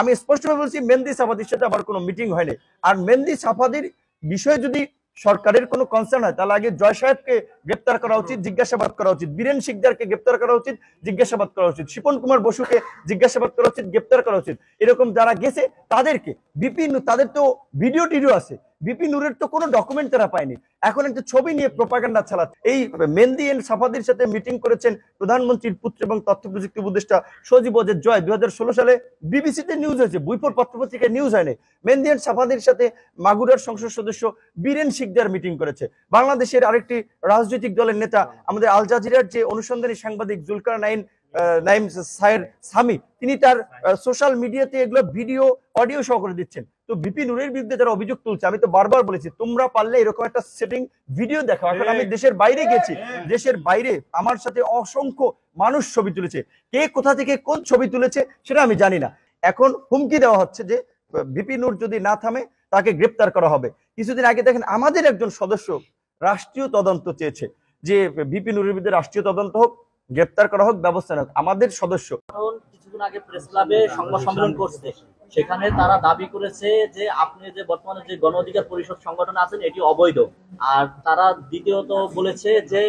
আমি স্পষ্টভাবে বলছি মেহেন্দি সাফাদির সাথে আবার কোনো মিটিং হয়নি আর মেহেন্দি সাফাদির বিষয়ে যদি সরকারের কোনো কনসার্ন হয় তাহলে আগে জয় সাহেবকে গ্রেপ্তার করা উচিত জিজ্ঞাসাবাদ করা উচিত বীরেন শিকদারকে গ্রেপ্তার করা উচিত জিজ্ঞাসাবাদ করা উচিত শিপন কুমার বসুকে জিজ্ঞাসাবাদ করা উচিত গ্রেপ্তার করা উচিত এরকম যারা গেছে তাদেরকে বিপিন তাদের তো ভিডিও টিডিও আছে বিপি নুরের তো কোনো ডকুমেন্ট তারা পায়নি এখন একটা ছবি নিয়ে প্রোপাগান্ডা চালাচ্ছে এই মেন্দি এন্ড সাফাদির সাথে মিটিং করেছেন প্রধানমন্ত্রীর পুত্র এবং তথ্য প্রযুক্তি উপদেষ্টা সজীব অজের জয় দুই সালে বিবিসিতে নিউজ হয়েছে বুইপুর পত্রপত্রিকায় নিউজ হয়নি মেন্দি এন্ড সাফাদির সাথে মাগুরার সংসদ সদস্য বীরেন শিকদার মিটিং করেছে বাংলাদেশের আরেকটি রাজনৈতিক দলের নেতা আমাদের আল জাজিরার যে অনুসন্ধানী সাংবাদিক জুলকার নাইন নাইম সায়ের সামি তিনি তার সোশ্যাল মিডিয়াতে এগুলো ভিডিও অডিও সহ করে দিচ্ছেন তো বিপি নুরের বিরুদ্ধে যারা অভিযোগ তুলছে আমি তো বারবার বলেছি তোমরা পারলে এরকম একটা সেটিং ভিডিও দেখো এখন আমি দেশের বাইরে গেছি দেশের বাইরে আমার সাথে অসংখ্য মানুষ ছবি তুলেছে কে কোথা থেকে কোন ছবি তুলেছে সেটা আমি জানি না এখন হুমকি দেওয়া হচ্ছে যে বিপি নুর যদি না থামে তাকে গ্রেপ্তার করা হবে কিছুদিন আগে দেখেন আমাদের একজন সদস্য রাষ্ট্রীয় তদন্ত চেয়েছে যে বিপি নুরের বিরুদ্ধে রাষ্ট্রীয় তদন্ত হোক গ্রেপ্তার করা হোক ব্যবস্থা হোক আমাদের সদস্য কিছুদিন আগে প্রেস ক্লাবে সংবাদ সম্মেলন করছে সেখানে তারা দাবি করেছে যে আপনি যে বর্তমানে যে গণ অধিকার পরিষদ সংগঠন আছেন এটি অবৈধ আর তারা দ্বিতীয়ত বলেছে যে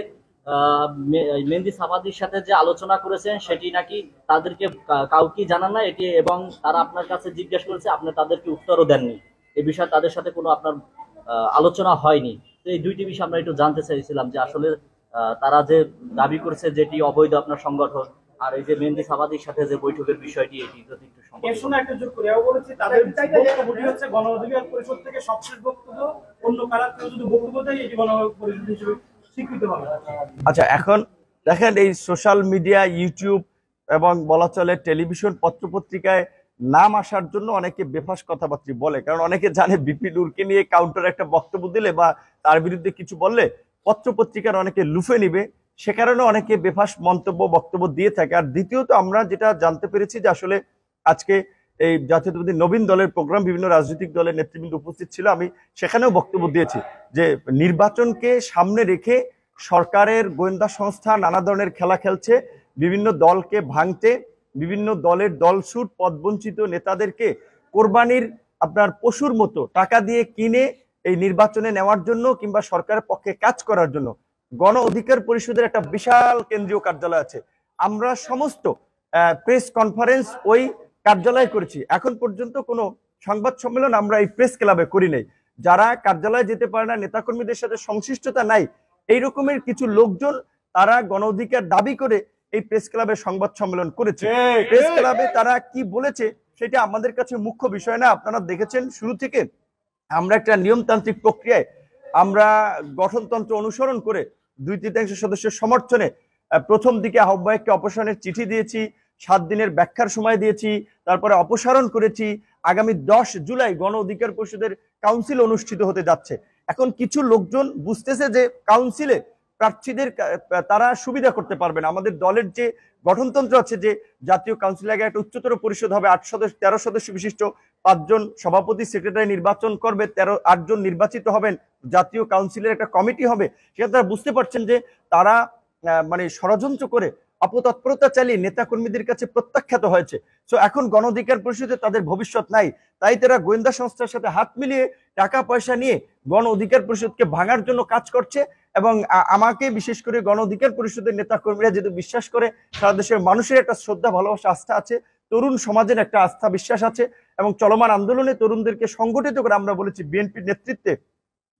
মেহেন্দি সাফাদির সাথে যে আলোচনা করেছেন সেটি নাকি তাদেরকে কাউকে জানান না এটি এবং তারা আপনার কাছে জিজ্ঞেস করেছে আপনি তাদেরকে উত্তরও দেননি এ বিষয়ে তাদের সাথে কোনো আপনার আলোচনা হয়নি তো এই দুইটি বিষয় আমরা একটু জানতে চাইছিলাম যে আসলে তারা যে দাবি করেছে যেটি অবৈধ আপনার সংগঠন আর এই যে মেহেন্দি সাবাদির সাথে যে বৈঠকের বিষয়টি এটি যদি একটু এর সঙ্গে একটা যোগ করি আমি বলেছি তাদের বক্তব্যটি হচ্ছে গণ অধিকার পরিষদ থেকে সবশেষ বক্তব্য অন্য কারা কেউ যদি বক্তব্য দেয় এটি গণ পরিষদ হিসেবে স্বীকৃত হবে আচ্ছা এখন দেখেন এই সোশ্যাল মিডিয়া ইউটিউব এবং বলা চলে টেলিভিশন পত্রপত্রিকায় নাম আসার জন্য অনেকে বেফাস কথাবার্তা বলে কারণ অনেকে জানে বিপি নুরকে নিয়ে কাউন্টার একটা বক্তব্য দিলে বা তার বিরুদ্ধে কিছু বললে পত্রপত্রিকার অনেকে লুফে নিবে সে কারণে অনেকে বেফাস মন্তব্য বক্তব্য দিয়ে থাকে আর দ্বিতীয়ত আমরা যেটা জানতে পেরেছি যে আসলে আজকে এই জাতীয়তাবাদী নবীন দলের প্রোগ্রাম বিভিন্ন রাজনৈতিক দলের নেতৃবৃন্দ উপস্থিত ছিল আমি সেখানেও বক্তব্য দিয়েছি যে নির্বাচনকে সামনে রেখে সরকারের গোয়েন্দা সংস্থা নানা ধরনের খেলা খেলছে বিভিন্ন দলকে ভাঙতে বিভিন্ন দলের দলসুট পদবঞ্চিত নেতাদেরকে কোরবানির আপনার পশুর মতো টাকা দিয়ে কিনে এই নির্বাচনে নেওয়ার জন্য কিংবা সরকারের পক্ষে কাজ করার জন্য গণ অধিকার পরিষদের একটা বিশাল কেন্দ্রীয় কার্যালয় আছে আমরা সমস্ত প্রেস কনফারেন্স ওই কার্যালয়ে করেছি এখন পর্যন্ত কোনো সংবাদ সম্মেলন আমরা এই প্রেস ক্লাবে করি নাই যারা কার্যালয়ে যেতে পারে না নেতাকর্মীদের সাথে সংশ্লিষ্টতা নাই এই রকমের কিছু লোকজন তারা গণ অধিকার দাবি করে এই প্রেস ক্লাবে সংবাদ সম্মেলন করেছে প্রেস ক্লাবে তারা কি বলেছে সেটা আমাদের কাছে মুখ্য বিষয় না আপনারা দেখেছেন শুরু থেকে আমরা একটা নিয়মতান্ত্রিক প্রক্রিয়ায় আমরা গঠনতন্ত্র অনুসরণ করে দুই তৃতীয়াংশ সদস্যের সমর্থনে প্রথম দিকে আহ্বায়ককে অপসারণের চিঠি দিয়েছি সাত দিনের ব্যাখ্যার সময় দিয়েছি তারপরে অপসারণ করেছি আগামী দশ জুলাই গণ অধিকার পরিষদের কাউন্সিল অনুষ্ঠিত হতে যাচ্ছে এখন কিছু লোকজন বুঝতেছে যে কাউন্সিলে প্রার্থীদের তারা সুবিধা করতে পারবে না আমাদের দলের যে গঠনতন্ত্র আছে যে জাতীয় কাউন্সিল আগে একটা উচ্চতর পরিষদ হবে আট সদস্য তেরো সদস্য বিশিষ্ট পাঁচজন সভাপতি সেক্রেটারি নির্বাচন করবে তেরো আটজন নির্বাচিত হবেন জাতীয় কাউন্সিলের একটা কমিটি হবে সেটা তারা বুঝতে পারছেন যে তারা মানে ষড়যন্ত্র করে অপতৎপরতা চালিয়ে নেতাকর্মীদের কাছে প্রত্যাখ্যাত হয়েছে সো এখন গণধিকার পরিষদে তাদের ভবিষ্যৎ নাই তাই তারা গোয়েন্দা সংস্থার সাথে হাত মিলিয়ে টাকা পয়সা নিয়ে গণ অধিকার পরিষদকে ভাঙার জন্য কাজ করছে এবং আমাকে বিশেষ করে গণ অধিকার পরিষদের নেতাকর্মীরা যেহেতু বিশ্বাস করে সারা দেশের মানুষের একটা শ্রদ্ধা ভালোবাসা আস্থা আছে তরুণ সমাজের একটা আস্থা বিশ্বাস আছে এবং চলমান আন্দোলনে তরুণদেরকে সংগঠিত করে আমরা বলেছি বিএনপির নেতৃত্বে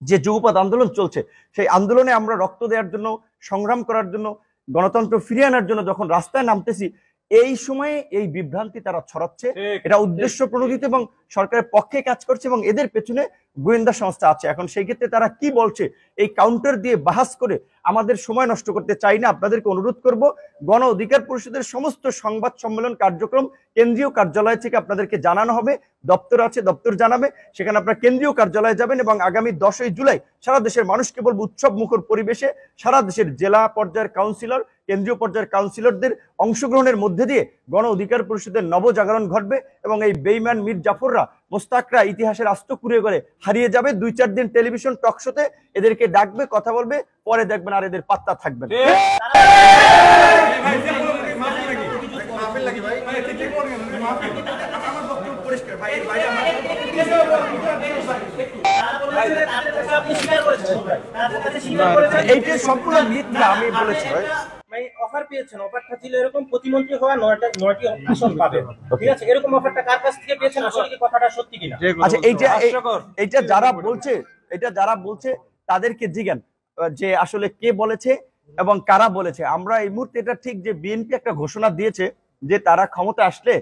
যে যুগপৎ আন্দোলন চলছে সেই আন্দোলনে আমরা রক্ত দেওয়ার জন্য সংগ্রাম করার জন্য গণতন্ত্র ফিরিয়ে আনার জন্য যখন রাস্তায় নামতেছি এই সময়ে এই বিভ্রান্তি তারা ছড়াচ্ছে এটা উদ্দেশ্য প্রণোদিত এবং সরকারের পক্ষে কাজ করছে এবং এদের পেছনে গোয়েন্দা সংস্থা আছে এখন সেই ক্ষেত্রে তারা কি বলছে এই কাউন্টার দিয়ে বাহাস করে আমাদের সময় নষ্ট করতে চাই না আপনাদেরকে অনুরোধ করব গণ অধিকার পরিষদের সমস্ত সংবাদ সম্মেলন কার্যক্রম কেন্দ্রীয় কার্যালয় থেকে আপনাদেরকে জানানো হবে দপ্তর আছে দপ্তর জানাবে সেখানে আপনারা কেন্দ্রীয় কার্যালয়ে যাবেন এবং আগামী দশই জুলাই সারা দেশের মানুষকে বলবো উৎসব মুখর পরিবেশে সারা দেশের জেলা পর্যায়ের কাউন্সিলর কেন্দ্রীয় পর্যায়ের কাউন্সিলরদের অংশগ্রহণের মধ্যে দিয়ে গণ অধিকার পরিষদের নবজাগরণ ঘটবে এবং এই বেইম্যান মীর জাফররা মোস্তাকরা ইতিহাসের আস্ত কুড়িয়ে করে হারিয়ে যাবে দুই চার দিন টেলিভিশন টকশোতে এদেরকে ডাকবে কথা বলবে পরে দেখবেন আর এদের পাত্তা থাকবে এইটা সম্পূর্ণ মিথ্যা আমি বলেছি অফার পেয়েছেন অফারটা ছিল এরকম প্রতিমন্ত্রী হওয়া নয়টা নয়টি আসন পাবে ঠিক আছে এরকম অফারটা কার কাছ থেকে পেয়েছেন আসলে কি কথাটা সত্যি কিনা আচ্ছা এইটা এইটা যারা বলছে এটা যারা বলছে তাদেরকে জিজ্ঞান যে আসলে কে বলেছে এবং কারা বলেছে আমরা এই মুহূর্তে এটা ঠিক যে বিএনপি একটা ঘোষণা দিয়েছে যে তারা ক্ষমতা আসলে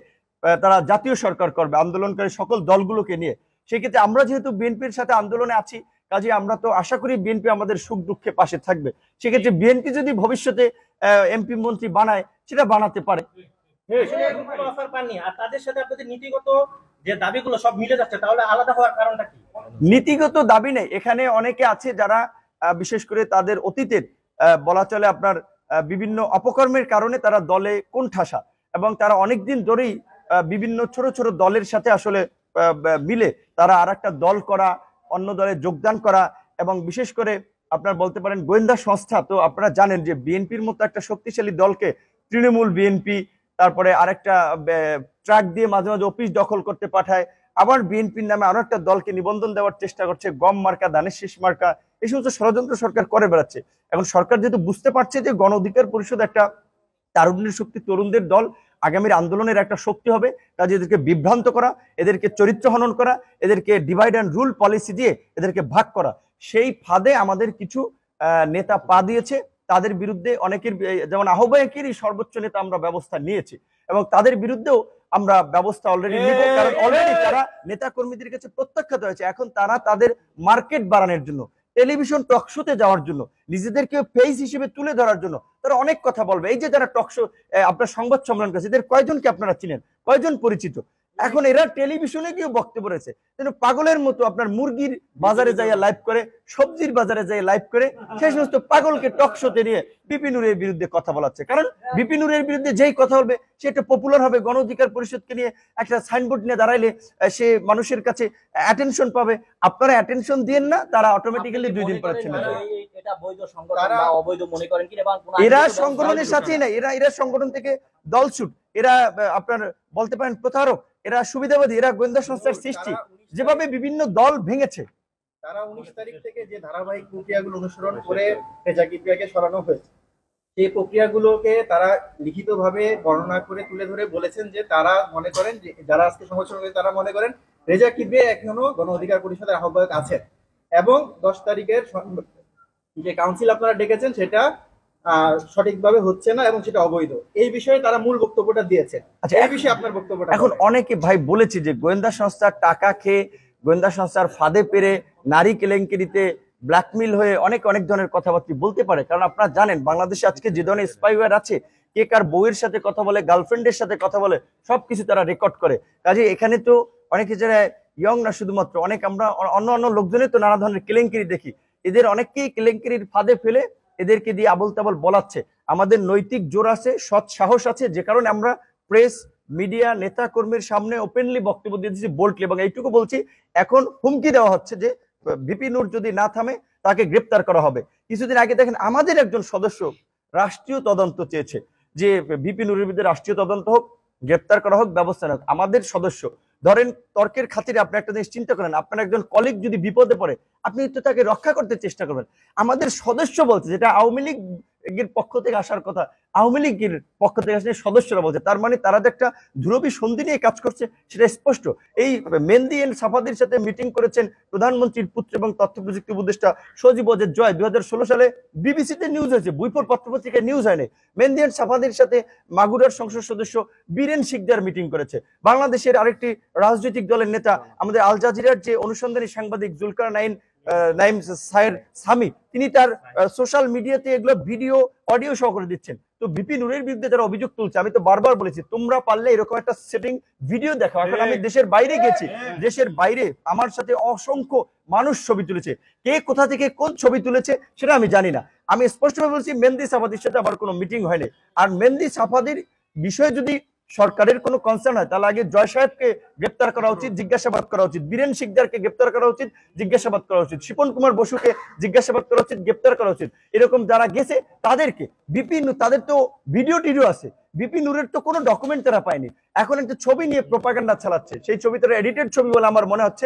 তারা জাতীয় সরকার করবে আন্দোলনকারী সকল দলগুলোকে নিয়ে সেক্ষেত্রে আমরা যেহেতু বিএনপির সাথে আন্দোলনে আছি কাজে আমরা তো আশা করি বিএনপি আমাদের সুখ দুঃখে পাশে থাকবে সেক্ষেত্রে বিএনপি যদি ভবিষ্যতে এমপি মন্ত্রী বানায় সেটা বানাতে পারে হ্যাঁ, নীতিগত দাবি নেই এখানে অনেকে আছে যারা বিশেষ করে তাদের অতীতের বলা চলে আপনার বিভিন্ন অপকর্মের কারণে তারা দলে কোণঠাসা এবং তারা অনেকদিন ধরেই বিভিন্ন ছোট ছোট দলের সাথে আসলে মিলে তারা আর দল করা অন্য দলে যোগদান করা এবং বিশেষ করে আপনার বলতে পারেন গোয়েন্দা সংস্থা তো আপনারা জানেন যে বিএনপির মতো একটা শক্তিশালী দলকে তৃণমূল বিএনপি তারপরে আরেকটা ট্রাক দিয়ে মাঝে মাঝে অফিস দখল করতে পাঠায় আবার বিএনপির নামে আরো একটা দলকে নিবন্ধন দেওয়ার চেষ্টা করছে গম মার্কা দানের শেষ মার্কা এই সমস্ত ষড়যন্ত্র সরকার করে বেড়াচ্ছে এখন সরকার যেহেতু বুঝতে পারছে যে গণ অধিকার পরিষদ একটা তারুণ্যের শক্তি তরুণদের দল আগামীর আন্দোলনের একটা শক্তি হবে কাজে এদেরকে বিভ্রান্ত করা এদেরকে চরিত্র হনন করা এদেরকে ডিভাইড অ্যান্ড রুল পলিসি দিয়ে এদেরকে ভাগ করা সেই ফাঁদে আমাদের কিছু নেতা পা দিয়েছে তাদের বিরুদ্ধে অনেকের যেমন আহ্বায়কেরই সর্বোচ্চ নেতা আমরা ব্যবস্থা নিয়েছি এবং তাদের বিরুদ্ধেও আমরা ব্যবস্থা অলরেডি নিব কারণ অলরেডি তারা নেতা কর্মীদের কাছে প্রত্যাখ্যাত হয়েছে এখন তারা তাদের মার্কেট বাড়ানোর জন্য টেলিভিশন শোতে যাওয়ার জন্য নিজেদেরকে ফেস হিসেবে তুলে ধরার জন্য তারা অনেক কথা বলবে এই যে যারা টকশো আপনার সংবাদ সম্মেলন করেছে এদের কয়জনকে আপনারা চিনেন কয়জন পরিচিত এখন এরা টেলিভিশনে গিয়ে বক্তব্য রয়েছে যেন পাগলের মতো আপনার মুরগির বাজারে যাইয়া লাইভ করে সবজির বাজারে যাইয়া লাইভ করে সেই সমস্ত পাগলকে শোতে নিয়ে বিপিনুরের বিরুদ্ধে কথা বলাচ্ছে কারণ বিপিনুরের বিরুদ্ধে যেই কথা বলবে সে একটা পপুলার হবে গণ অধিকার পরিষদকে নিয়ে একটা সাইনবোর্ড নিয়ে দাঁড়াইলে সে মানুষের কাছে অ্যাটেনশন পাবে আপনারা অ্যাটেনশন দিয়েন না তারা অটোমেটিক্যালি দুই দিন পরে না এরা সংগঠনের সাথেই না এরা এরা সংগঠন থেকে দলছুট এরা আপনার বলতে পারেন প্রতারক এরা সুবিধাবাদী এরা গোয়েন্দা সংস্থার সৃষ্টি যেভাবে বিভিন্ন দল ভেঙেছে তারা উনিশ তারিখ থেকে যে ধারাবাহিক প্রক্রিয়াগুলো অনুসরণ করে রেজাক সরানো হয়েছে সেই প্রক্রিয়াগুলোকে তারা লিখিতভাবে বর্ণনা করে তুলে ধরে বলেছেন যে তারা মনে করেন যে যারা আজকে সমালোচনা করে তারা মনে করেন রেজা কিবিয়া এখনো গণ অধিকার পরিষদের আহ্বায়ক আছেন এবং দশ তারিখের যে কাউন্সিল আপনারা ডেকেছেন সেটা সঠিকভাবে হচ্ছে না এবং সেটা অবৈধ এই বিষয়ে তারা মূল বক্তব্যটা দিয়েছেন আচ্ছা এই বিষয়ে আপনার বক্তব্যটা এখন অনেকে ভাই বলেছে যে গোয়েন্দা সংস্থার টাকা খেয়ে গোয়েন্দা সংস্থার ফাঁদে পেরে নারী কেলেঙ্কিরিতে ব্ল্যাকমেল হয়ে অনেক অনেক ধরনের কথাবার্তা বলতে পারে কারণ আপনারা জানেন বাংলাদেশে আজকে যে ধরনের স্পাইওয়ার আছে কে কার বউয়ের সাথে কথা বলে গার্লফ্রেন্ডের সাথে কথা বলে সবকিছু তারা রেকর্ড করে কাজে এখানে তো অনেকে যারা ইয়ং না শুধুমাত্র অনেক আমরা অন্য অন্য লোকজনের তো নানা ধরনের কেলেঙ্কিরি দেখি এদের অনেককেই কেলেঙ্কিরির ফাঁদে ফেলে এদেরকে দিয়ে আবল তাবল বলাচ্ছে আমাদের নৈতিক জোর আছে সৎ সাহস আছে যে কারণে আমরা প্রেস মিডিয়া নেতা কর্মীর সামনে ওপেনলি বক্তব্য দিয়ে দিচ্ছি বোল্টলি এবং এইটুকু বলছি এখন হুমকি দেওয়া হচ্ছে যে ভিপি নূর যদি না থামে তাকে গ্রেপ্তার করা হবে কিছুদিন আগে দেখেন আমাদের একজন সদস্য রাষ্ট্রীয় তদন্ত চেয়েছে যে ভিপি নুরের বিরুদ্ধে রাষ্ট্রীয় তদন্ত হোক গ্রেপ্তার করা হোক ব্যবস্থা নেওয়া আমাদের সদস্য ধরেন তর্কের খাতিরে আপনি একটা জিনিস চিন্তা করেন আপনার একজন কলিগ যদি বিপদে পড়ে আপনি তো তাকে রক্ষা করতে চেষ্টা করবেন আমাদের সদস্য বলছে যেটা আওয়ামী লীগ লীগের পক্ষ থেকে আসার কথা আওয়ামী লীগের পক্ষ থেকে আসলে সদস্যরা বলছে তার মানে তারা যে একটা ধ্রুবী সন্ধি নিয়ে কাজ করছে সেটা স্পষ্ট এই মেন্দি এল সাফাদির সাথে মিটিং করেছেন প্রধানমন্ত্রীর পুত্র এবং তথ্য প্রযুক্তি উপদেষ্টা সজীব অজের জয় দুই সালে বিবিসিতে নিউজ হয়েছে বুইপুর পত্রপত্রিকায় নিউজ হয়নি মেন্দি এল সাফাদির সাথে মাগুরার সংসদ সদস্য বীরেন শিকদার মিটিং করেছে বাংলাদেশের আরেকটি রাজনৈতিক দলের নেতা আমাদের আল জাজিরার যে অনুসন্ধানী সাংবাদিক জুলকার নাইন নাইম সাহের স্বামী তিনি তার সোশ্যাল মিডিয়াতে এগুলো ভিডিও অডিও সহ করে দিচ্ছেন তো বিপি নুরের বিরুদ্ধে যারা অভিযোগ তুলছে আমি তো বারবার বলেছি তোমরা পারলে এরকম একটা সেটিং ভিডিও দেখাও এখন আমি দেশের বাইরে গেছি দেশের বাইরে আমার সাথে অসংখ্য মানুষ ছবি তুলেছে কে কোথা থেকে কোন ছবি তুলেছে সেটা আমি জানি না আমি স্পষ্টভাবে বলছি মেহেন্দি সাফাদির সাথে আবার কোনো মিটিং হয়নি আর মেহেন্দি সাফাদির বিষয়ে যদি সরকারের কোনো কনসার্ন হয় তাহলে আগে জয় সাহেবকে গ্রেপ্তার করা উচিত জিজ্ঞাসাবাদ করা উচিত বীরেন সিকদারকে গ্রেপ্তার করা উচিত জিজ্ঞাসাবাদ করা উচিত শিপন কুমার বসুকে জিজ্ঞাসাবাদ করা উচিত গ্রেপ্তার করা উচিত এরকম যারা গেছে তাদেরকে বিপিন তাদের তো ভিডিও টিডিও আছে বিপিন নুরের তো কোনো ডকুমেন্ট তারা পায়নি এখন একটা ছবি নিয়ে প্রোপাগান্ডা চালাচ্ছে সেই ছবি তারা এডিটেড ছবি বলে আমার মনে হচ্ছে